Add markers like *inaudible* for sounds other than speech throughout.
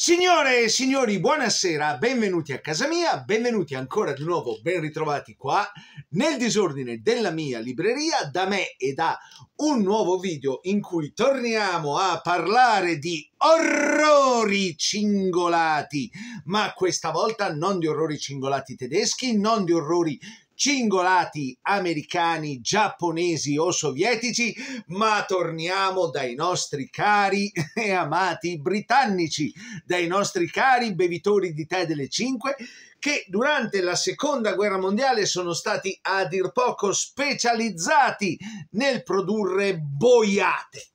Signore e signori, buonasera, benvenuti a casa mia, benvenuti ancora di nuovo, ben ritrovati qua nel disordine della mia libreria da me e da un nuovo video in cui torniamo a parlare di orrori cingolati, ma questa volta non di orrori cingolati tedeschi, non di orrori cingolati cingolati americani, giapponesi o sovietici, ma torniamo dai nostri cari *laughs* e amati britannici, dai nostri cari bevitori di tè delle cinque, che durante la seconda guerra mondiale sono stati a dir poco specializzati nel produrre boiate.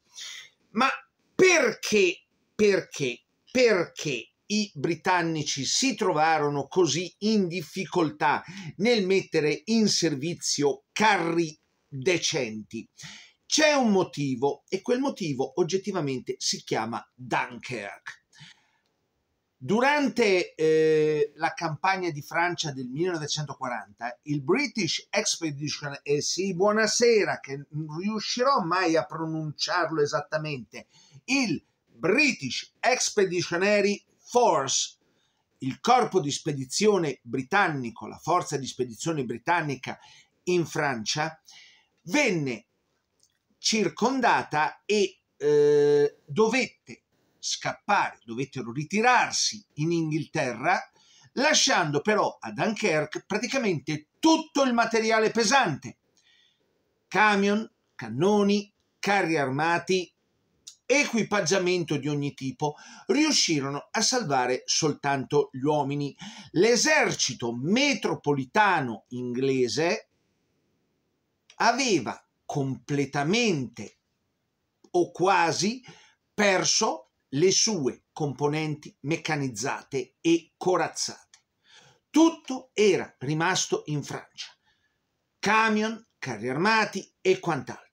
Ma perché, perché, perché i britannici si trovarono così in difficoltà nel mettere in servizio carri decenti. C'è un motivo e quel motivo oggettivamente si chiama Dunkirk. Durante eh, la campagna di Francia del 1940, il British Expedition, e eh sì, buonasera, che non riuscirò mai a pronunciarlo esattamente, il British Expeditionary Force, il corpo di spedizione britannico, la forza di spedizione britannica in Francia, venne circondata e eh, dovette scappare, dovettero ritirarsi in Inghilterra, lasciando però a Dunkerque praticamente tutto il materiale pesante, camion, cannoni, carri armati, equipaggiamento di ogni tipo, riuscirono a salvare soltanto gli uomini. L'esercito metropolitano inglese aveva completamente o quasi perso le sue componenti meccanizzate e corazzate. Tutto era rimasto in Francia. Camion, carri armati e quant'altro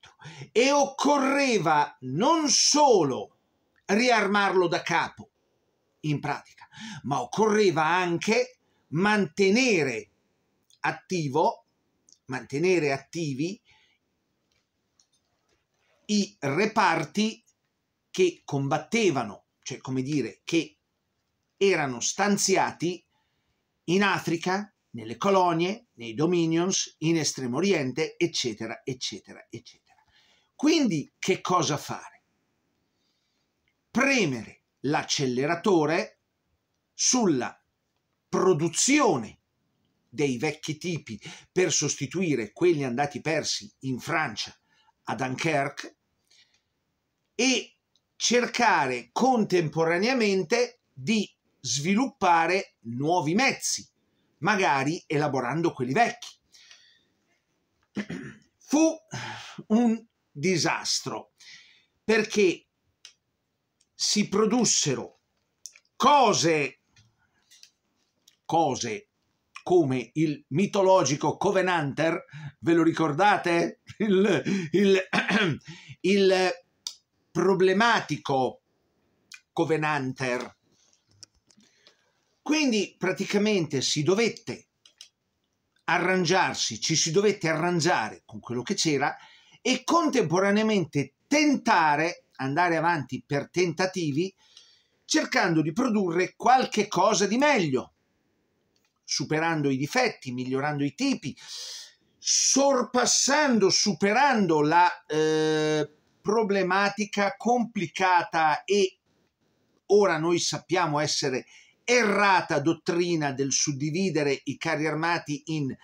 e occorreva non solo riarmarlo da capo, in pratica, ma occorreva anche mantenere attivo, mantenere attivi i reparti che combattevano, cioè come dire, che erano stanziati in Africa, nelle colonie, nei dominions, in Estremo Oriente, eccetera, eccetera, eccetera. Quindi che cosa fare? Premere l'acceleratore sulla produzione dei vecchi tipi per sostituire quelli andati persi in Francia a Dunkerque e cercare contemporaneamente di sviluppare nuovi mezzi, magari elaborando quelli vecchi. Fu un disastro perché si produssero cose, cose come il mitologico Covenanter, ve lo ricordate? Il, il, *clears throat* il problematico Covenanter. Quindi praticamente si dovette arrangiarsi, ci si dovette arrangiare con quello che c'era e contemporaneamente tentare, andare avanti per tentativi, cercando di produrre qualche cosa di meglio, superando i difetti, migliorando i tipi, sorpassando, superando la eh, problematica complicata e ora noi sappiamo essere errata dottrina del suddividere i carri armati in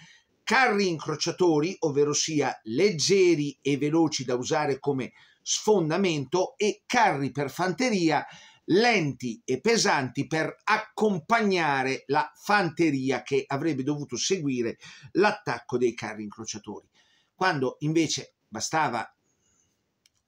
carri incrociatori, ovvero sia leggeri e veloci da usare come sfondamento, e carri per fanteria, lenti e pesanti per accompagnare la fanteria che avrebbe dovuto seguire l'attacco dei carri incrociatori. Quando invece bastava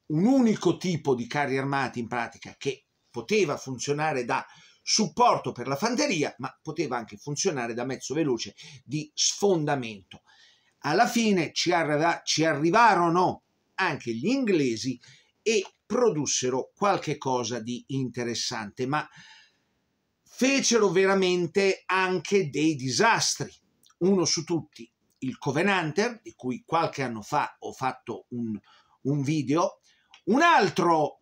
un unico tipo di carri armati in pratica che poteva funzionare da supporto per la fanteria, ma poteva anche funzionare da mezzo veloce di sfondamento. Alla fine ci, arra- ci arrivarono anche gli inglesi e produssero qualche cosa di interessante, ma fecero veramente anche dei disastri. Uno su tutti, il Covenanter, di cui qualche anno fa ho fatto un, un video, un altro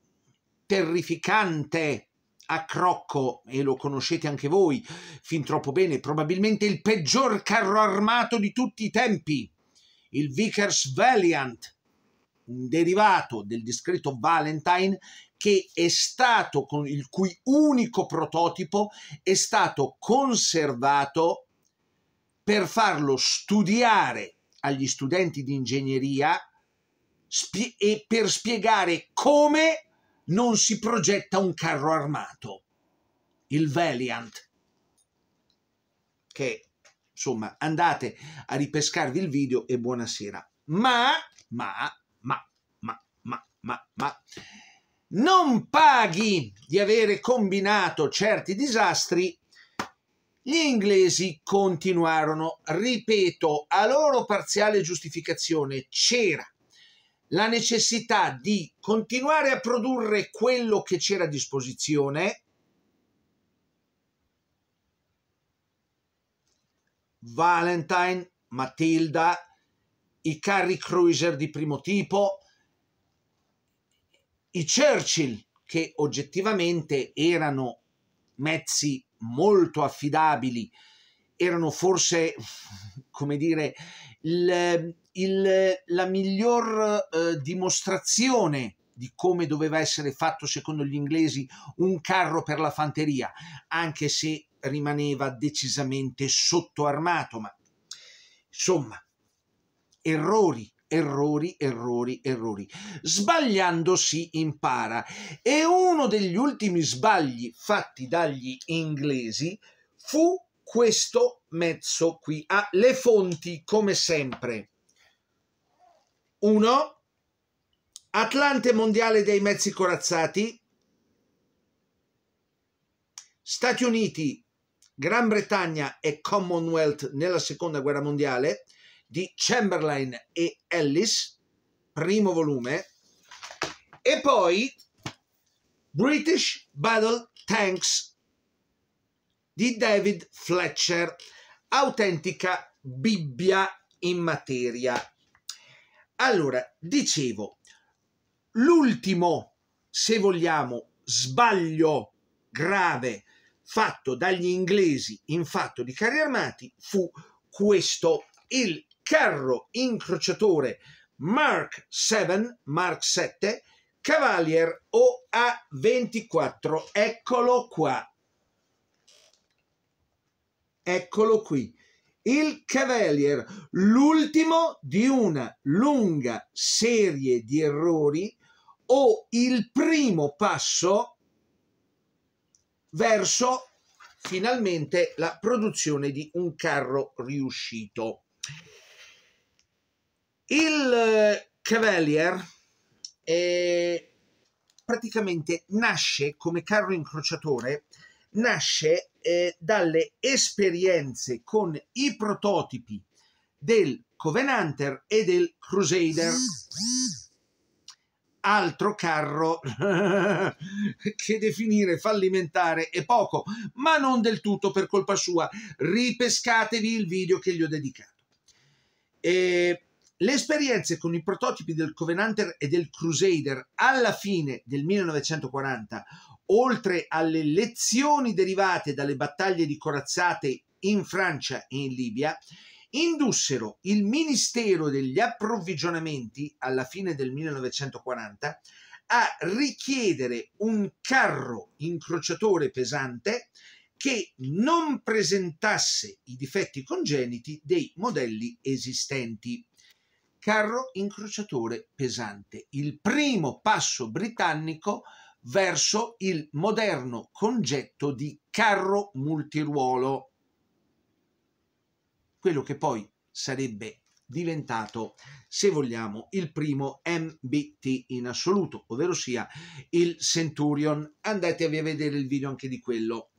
terrificante a crocco, e lo conoscete anche voi fin troppo bene, probabilmente il peggior carro armato di tutti i tempi, il Vickers Valiant, un derivato del discreto Valentine che è stato con il cui unico prototipo è stato conservato per farlo studiare agli studenti di ingegneria e per spiegare come non si progetta un carro armato, il Valiant, che insomma andate a ripescarvi il video e buonasera. Ma, ma, ma, ma, ma, ma, ma, non paghi di avere combinato certi disastri gli inglesi continuarono, ripeto, a loro parziale giustificazione c'era la necessità di continuare a produrre quello che c'era a disposizione, Valentine, Matilda, i carri cruiser di primo tipo, i Churchill, che oggettivamente erano mezzi molto affidabili, erano forse, *laughs* come dire, il, il, la miglior eh, dimostrazione di come doveva essere fatto secondo gli inglesi un carro per la fanteria, anche se rimaneva decisamente sottoarmato, ma insomma, errori, errori, errori, errori. Sbagliando si impara e uno degli ultimi sbagli fatti dagli inglesi fu questo mezzo qui. Ah, le fonti, come sempre 1. Atlante mondiale dei mezzi corazzati. Stati Uniti, Gran Bretagna e Commonwealth nella seconda guerra mondiale di Chamberlain e Ellis, primo volume. E poi British Battle Tanks di David Fletcher, autentica Bibbia in materia allora, dicevo, l'ultimo, se vogliamo, sbaglio grave fatto dagli inglesi in fatto di carri armati fu questo, il carro incrociatore Mark 7, Mark 7 Cavalier OA24. Eccolo qua. Eccolo qui il Cavalier, l'ultimo di una lunga serie di errori o il primo passo verso finalmente la produzione di un carro riuscito. Il eh, Cavalier eh, praticamente nasce come carro incrociatore, nasce eh, dalle esperienze con i prototipi del Covenanter e del Crusader. Altro carro *laughs* che definire fallimentare è poco, ma non del tutto per colpa sua. Ripescatevi il video che gli ho dedicato. E le esperienze con i prototipi del Covenanter e del Crusader alla fine del 1940 oltre alle lezioni derivate dalle battaglie di corazzate in Francia e in Libia, indussero il Ministero degli approvvigionamenti alla fine del 1940 a richiedere un carro incrociatore pesante che non presentasse i difetti congeniti dei modelli esistenti. Carro incrociatore pesante, il primo passo britannico verso il moderno concetto di carro multiruolo, quello che poi sarebbe diventato, se vogliamo, il primo MBT in assoluto, ovvero sia il Centurion. Andatevi a vedere il video anche di quello.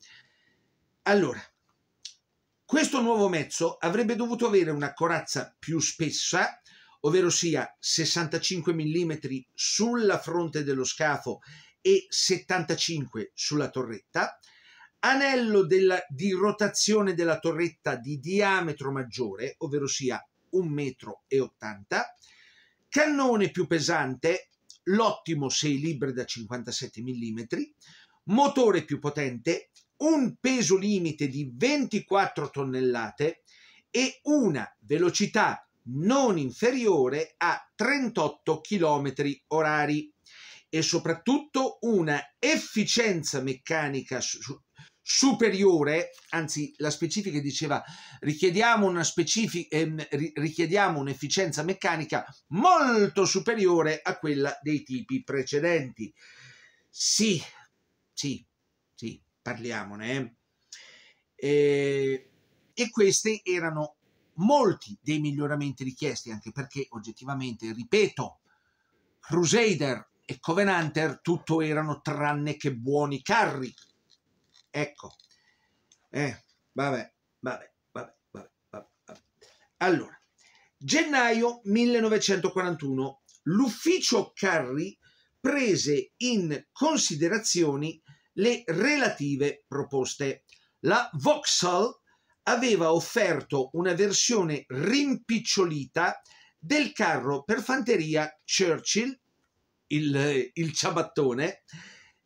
Allora, questo nuovo mezzo avrebbe dovuto avere una corazza più spessa, ovvero sia 65 mm sulla fronte dello scafo e 75 sulla torretta, anello della, di rotazione della torretta di diametro maggiore, ovvero sia 1,80 m, cannone più pesante, l'ottimo 6 libbre da 57 mm, motore più potente, un peso limite di 24 tonnellate e una velocità non inferiore a 38 km orari e soprattutto una efficienza meccanica su- superiore, anzi la specifica diceva richiediamo, una specific- ehm, richiediamo un'efficienza meccanica molto superiore a quella dei tipi precedenti. Sì, sì, sì, parliamone. Eh. E, e questi erano molti dei miglioramenti richiesti, anche perché oggettivamente, ripeto, Crusader e Covenanter tutto erano tranne che buoni carri. Ecco. Eh, vabbè, vabbè, vabbè, vabbè, vabbè. Allora, gennaio 1941, l'ufficio Carri prese in considerazione le relative proposte. La Vauxhall aveva offerto una versione rimpicciolita del carro per fanteria Churchill il, il ciabattone,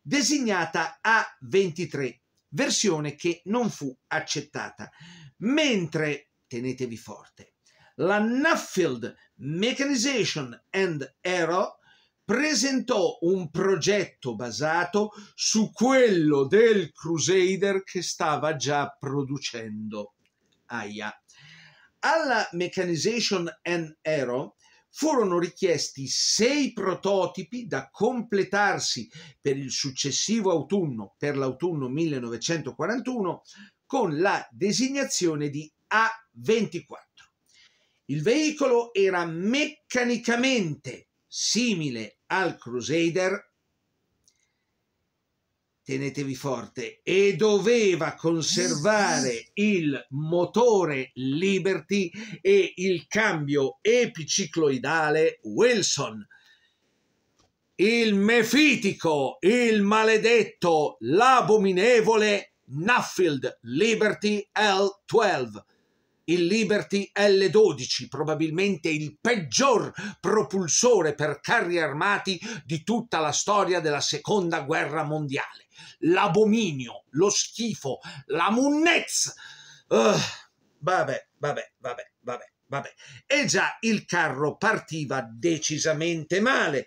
designata A23, versione che non fu accettata, mentre, tenetevi forte, la Nuffield Mechanization and Aero presentò un progetto basato su quello del Crusader che stava già producendo. Aia. Alla Mechanization and Aero furono richiesti sei prototipi da completarsi per il successivo autunno, per l'autunno 1941, con la designazione di A24. Il veicolo era meccanicamente simile al Crusader tenetevi forte, e doveva conservare il motore Liberty e il cambio epicicloidale Wilson. Il mefitico, il maledetto, l'abominevole Nuffield Liberty L12 il Liberty L12, probabilmente il peggior propulsore per carri armati di tutta la storia della Seconda Guerra Mondiale l'abominio, lo schifo, la munnez. Uh, vabbè, vabbè, vabbè, vabbè, vabbè. E già il carro partiva decisamente male.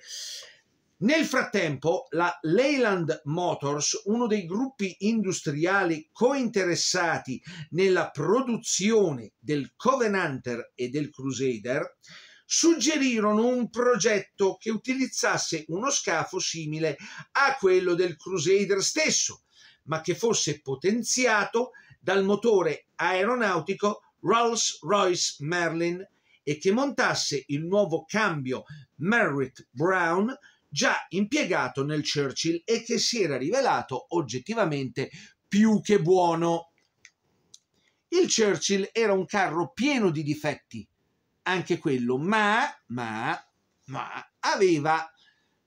Nel frattempo, la Leyland Motors, uno dei gruppi industriali cointeressati nella produzione del Covenanter e del Crusader, suggerirono un progetto che utilizzasse uno scafo simile a quello del Crusader stesso, ma che fosse potenziato dal motore aeronautico Rolls-Royce Merlin e che montasse il nuovo cambio Merritt Brown già impiegato nel Churchill e che si era rivelato oggettivamente più che buono. Il Churchill era un carro pieno di difetti, anche quello, ma, ma, ma aveva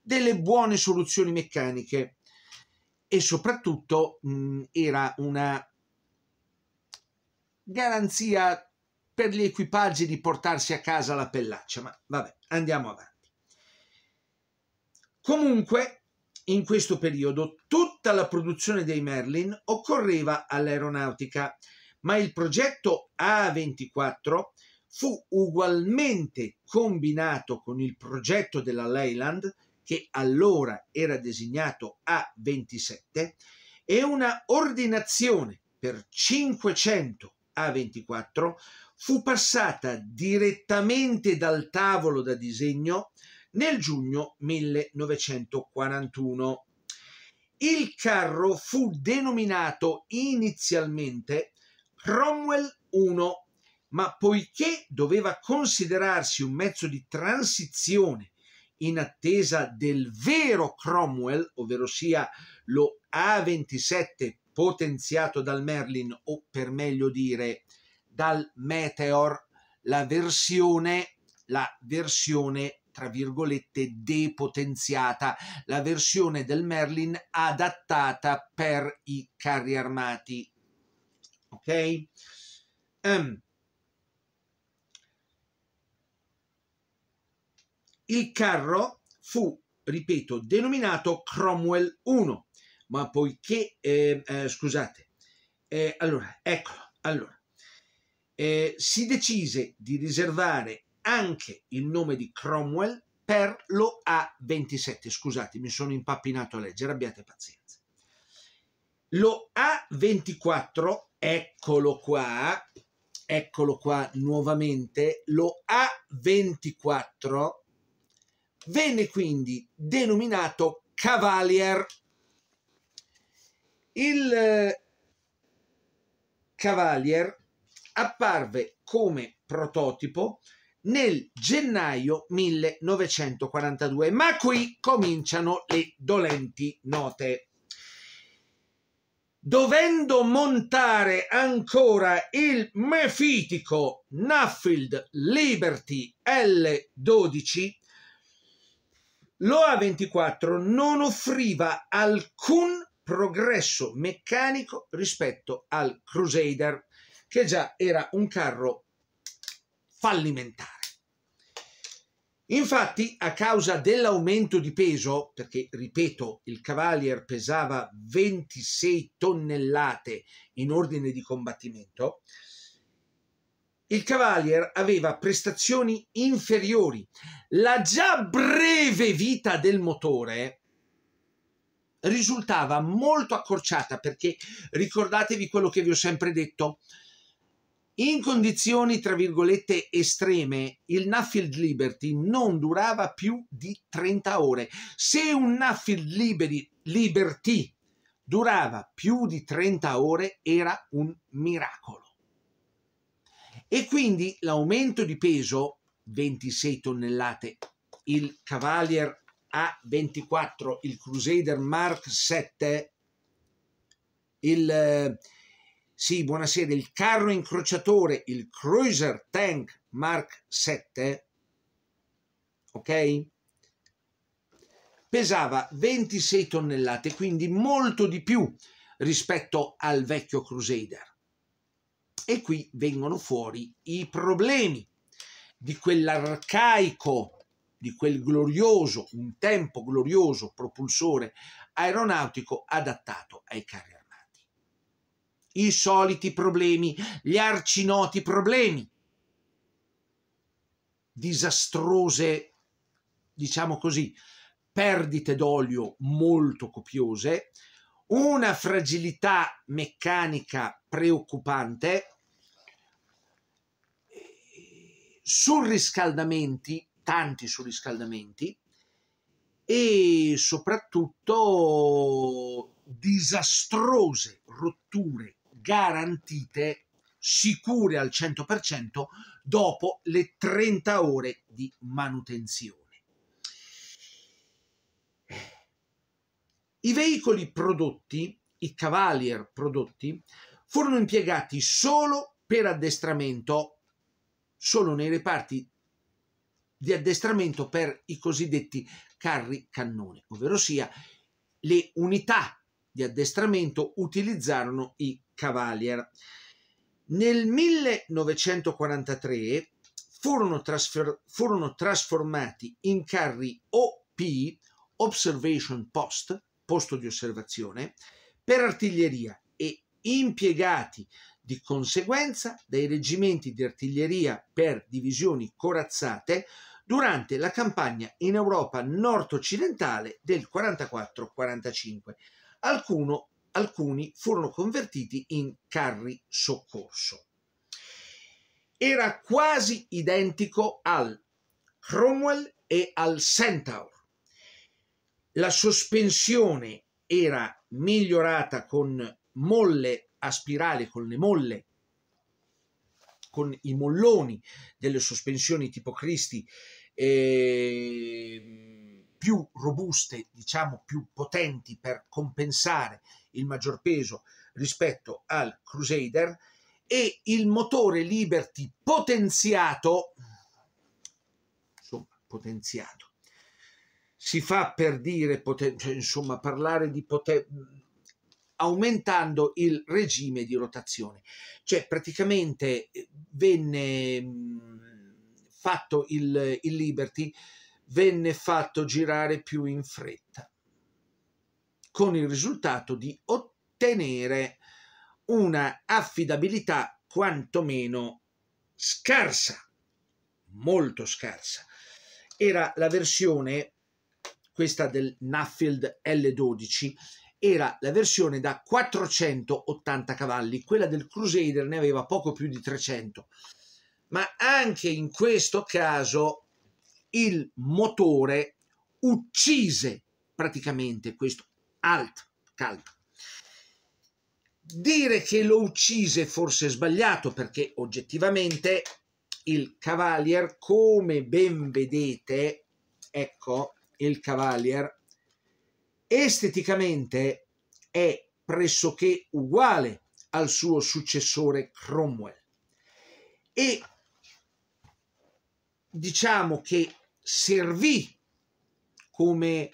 delle buone soluzioni meccaniche e soprattutto mh, era una garanzia per gli equipaggi di portarsi a casa la pellaccia, ma vabbè, andiamo avanti. Comunque, in questo periodo, tutta la produzione dei Merlin occorreva all'aeronautica, ma il progetto A24 fu ugualmente combinato con il progetto della Leyland, che allora era designato A27, e una ordinazione per 500 A24 fu passata direttamente dal tavolo da disegno nel giugno 1941. Il carro fu denominato inizialmente Cromwell 1 ma poiché doveva considerarsi un mezzo di transizione in attesa del vero Cromwell, ovvero sia lo A27 potenziato dal Merlin o per meglio dire dal Meteor, la versione, la versione tra virgolette depotenziata, la versione del Merlin adattata per i carri armati. Ok? Um, Il carro fu, ripeto, denominato Cromwell 1, ma poiché, eh, eh, scusate, eh, allora, eccolo, allora, eh, si decise di riservare anche il nome di Cromwell per lo A27, scusate, mi sono impappinato a leggere, abbiate pazienza. Lo A24, eccolo qua, eccolo qua nuovamente, lo A24 Venne quindi denominato Cavalier. Il eh, Cavalier apparve come prototipo nel gennaio 1942, ma qui cominciano le dolenti note. Dovendo montare ancora il mefitico Nuffield Liberty L12, L'OA 24 non offriva alcun progresso meccanico rispetto al Crusader, che già era un carro fallimentare. Infatti, a causa dell'aumento di peso, perché ripeto, il Cavalier pesava 26 tonnellate in ordine di combattimento, il Cavalier aveva prestazioni inferiori. La già breve vita del motore risultava molto accorciata perché ricordatevi quello che vi ho sempre detto. In condizioni, tra virgolette, estreme, il Nuffield Liberty non durava più di 30 ore. Se un Nuffield Liberi, Liberty durava più di 30 ore, era un miracolo. E quindi l'aumento di peso, 26 tonnellate, il Cavalier A24, il Crusader Mark 7, il... Eh, sì, buonasera, il carro incrociatore, il Cruiser Tank Mark 7, ok? Pesava 26 tonnellate, quindi molto di più rispetto al vecchio Crusader. E qui vengono fuori i problemi di quell'arcaico, di quel glorioso, un tempo glorioso propulsore aeronautico adattato ai carri armati. I soliti problemi, gli arcinoti problemi, disastrose, diciamo così, perdite d'olio molto copiose, una fragilità meccanica preoccupante, surriscaldamenti, tanti surriscaldamenti e soprattutto disastrose rotture garantite sicure al 100% dopo le 30 ore di manutenzione. I veicoli prodotti, i Cavalier prodotti, furono impiegati solo per addestramento, solo nei reparti di addestramento per i cosiddetti carri cannone, ovvero sia le unità di addestramento utilizzarono i Cavalier. Nel 1943 furono, trasfer- furono trasformati in carri OP, Observation Post, posto di osservazione per artiglieria e impiegati di conseguenza dai reggimenti di artiglieria per divisioni corazzate durante la campagna in Europa nord-occidentale del 44-45. Alcuno, alcuni furono convertiti in carri soccorso. Era quasi identico al Cromwell e al Centaur la sospensione era migliorata con molle a spirale, con le molle, con i molloni delle sospensioni tipo Cristi, eh, più robuste, diciamo più potenti per compensare il maggior peso rispetto al Crusader e il motore Liberty potenziato, insomma potenziato, si fa per dire, poten- cioè, insomma, parlare di poter aumentando il regime di rotazione. Cioè praticamente eh, venne mh, mm, fatto il, il Liberty, venne fatto girare più in fretta, con il risultato di ottenere una affidabilità quantomeno scarsa, molto scarsa. Era la versione questa del Nuffield L12, era la versione da 480 cavalli, quella del Crusader ne aveva poco più di 300. Ma anche in questo caso il motore uccise praticamente questo Alt Calp. Dire che lo uccise forse è sbagliato perché oggettivamente il Cavalier, come ben vedete, ecco, il Cavalier, esteticamente è pressoché uguale al suo successore Cromwell. E diciamo che servì come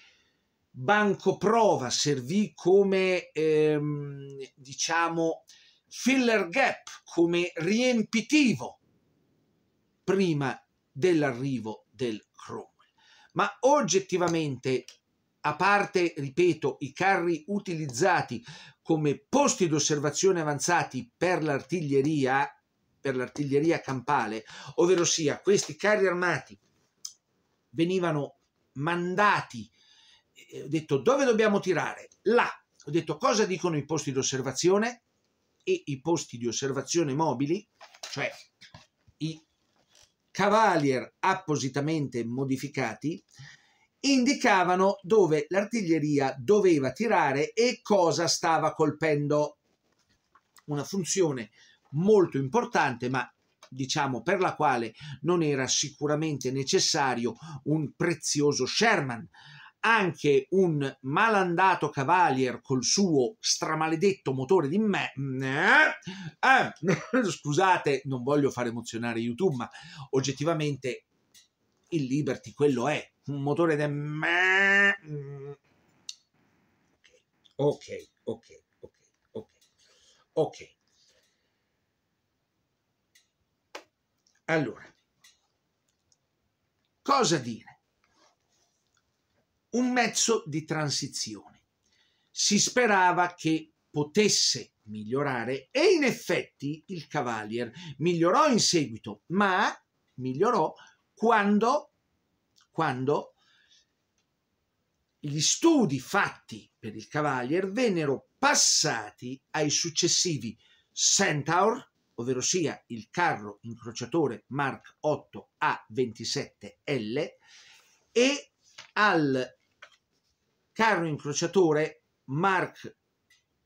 banco prova, servì come ehm, diciamo filler gap, come riempitivo prima dell'arrivo del Cromwell ma oggettivamente, a parte, ripeto, i carri utilizzati come posti d'osservazione avanzati per l'artiglieria, per l'artiglieria campale, ovvero sia questi carri armati venivano mandati, eh, ho detto dove dobbiamo tirare? Là, ho detto cosa dicono i posti d'osservazione e i posti di osservazione mobili, cioè i cavalier appositamente modificati indicavano dove l'artiglieria doveva tirare e cosa stava colpendo. Una funzione molto importante, ma diciamo per la quale non era sicuramente necessario un prezioso Sherman, anche un malandato Cavalier col suo stramaledetto motore di me. Ah, *laughs* scusate, non voglio far emozionare YouTube, ma oggettivamente il Liberty quello è un motore di me. Mm. Ok, ok, ok, ok, ok. Allora, cosa dire? un mezzo di transizione. Si sperava che potesse migliorare e in effetti il Cavalier migliorò in seguito, ma migliorò quando, quando gli studi fatti per il Cavalier vennero passati ai successivi Centaur, ovvero sia il carro incrociatore Mark 8 A27L e al carro incrociatore Mark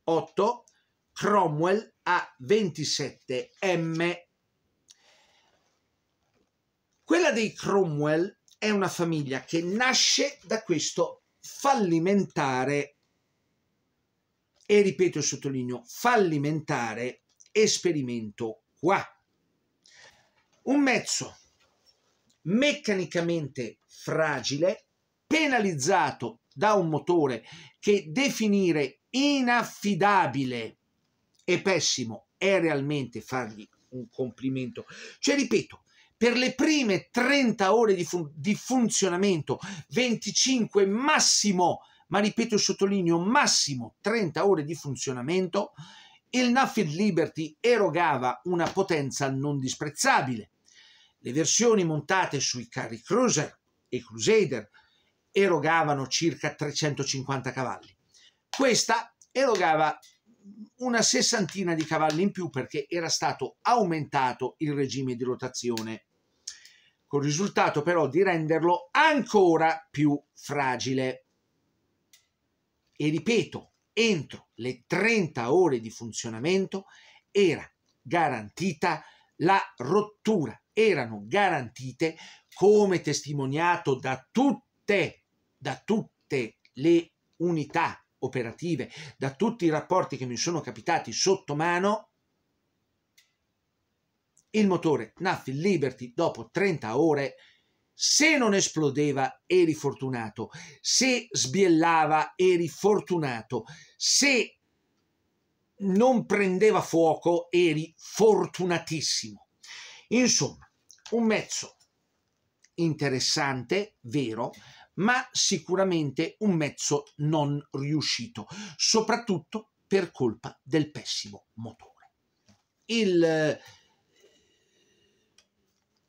8 Cromwell A27M. Quella dei Cromwell è una famiglia che nasce da questo fallimentare, e ripeto e sottolineo, fallimentare esperimento qua. Un mezzo meccanicamente fragile penalizzato da un motore che definire inaffidabile e pessimo è realmente fargli un complimento. Cioè, ripeto, per le prime 30 ore di, fun di funzionamento, 25 massimo, ma ripeto e sottolineo massimo 30 ore di funzionamento, il Nuffield Liberty erogava una potenza non disprezzabile. Le versioni montate sui carri cruiser e crusader erogavano circa 350 cavalli. Questa erogava una sessantina di cavalli in più perché era stato aumentato il regime di rotazione, con il risultato però di renderlo ancora più fragile. E ripeto, entro le 30 ore di funzionamento era garantita la rottura, erano garantite, come testimoniato da tutte le da tutte le unità operative, da tutti i rapporti che mi sono capitati sotto mano, il motore Naffi Liberty dopo 30 ore se non esplodeva eri fortunato, se sbiellava eri fortunato, se non prendeva fuoco eri fortunatissimo. Insomma, un mezzo interessante, vero, ma sicuramente un mezzo non riuscito, soprattutto per colpa del pessimo motore. Il eh,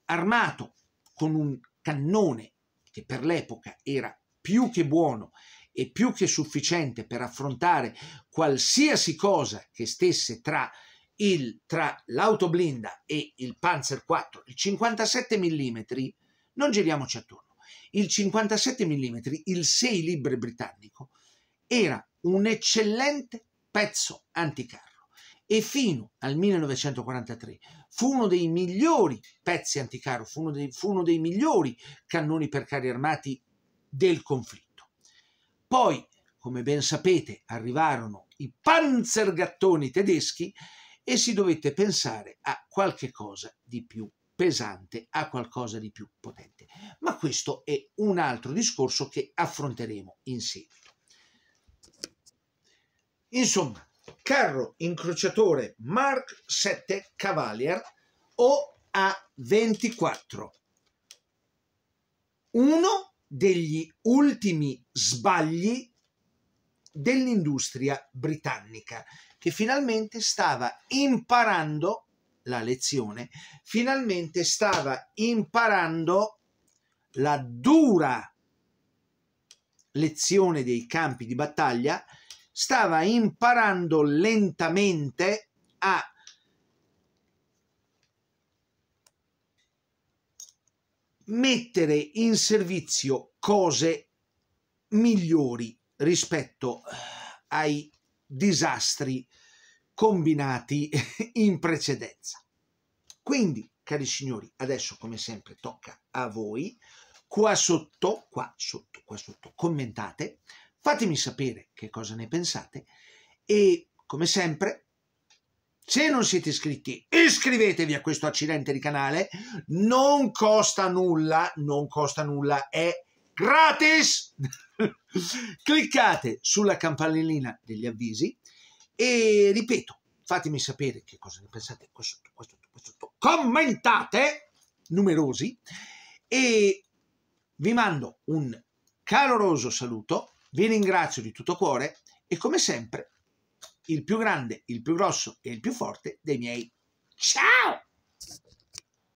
armato con un cannone che per l'epoca era più che buono e più che sufficiente per affrontare qualsiasi cosa che stesse tra il, tra l'autoblinda e il Panzer IV, il 57 mm, non giriamoci attorno il 57 mm, il 6 libre britannico, era un eccellente pezzo anticarro e fino al 1943 fu uno dei migliori pezzi anticarro, fu uno dei, fu uno dei migliori cannoni per carri armati del conflitto. Poi, come ben sapete, arrivarono i panzergattoni tedeschi e si dovette pensare a qualche cosa di più pesante, a qualcosa di più potente ma questo è un altro discorso che affronteremo in seguito. Insomma, carro incrociatore Mark 7 Cavalier o A24. Uno degli ultimi sbagli dell'industria britannica che finalmente stava imparando la lezione, finalmente stava imparando la dura lezione dei campi di battaglia, stava imparando lentamente a mettere in servizio cose migliori rispetto ai disastri combinati *laughs* in precedenza. Quindi cari signori, adesso come sempre tocca a voi. Qua sotto, qua sotto, qua sotto, commentate, fatemi sapere che cosa ne pensate e come sempre, se non siete iscritti, iscrivetevi a questo accidente di canale, non costa nulla, non costa nulla, è gratis! *laughs* Cliccate sulla campanellina degli avvisi e ripeto, fatemi sapere che cosa ne pensate qua sotto, qua sotto commentate, numerosi, e vi mando un caloroso saluto, vi ringrazio di tutto cuore e come sempre il più grande, il più grosso e il più forte dei miei ciao!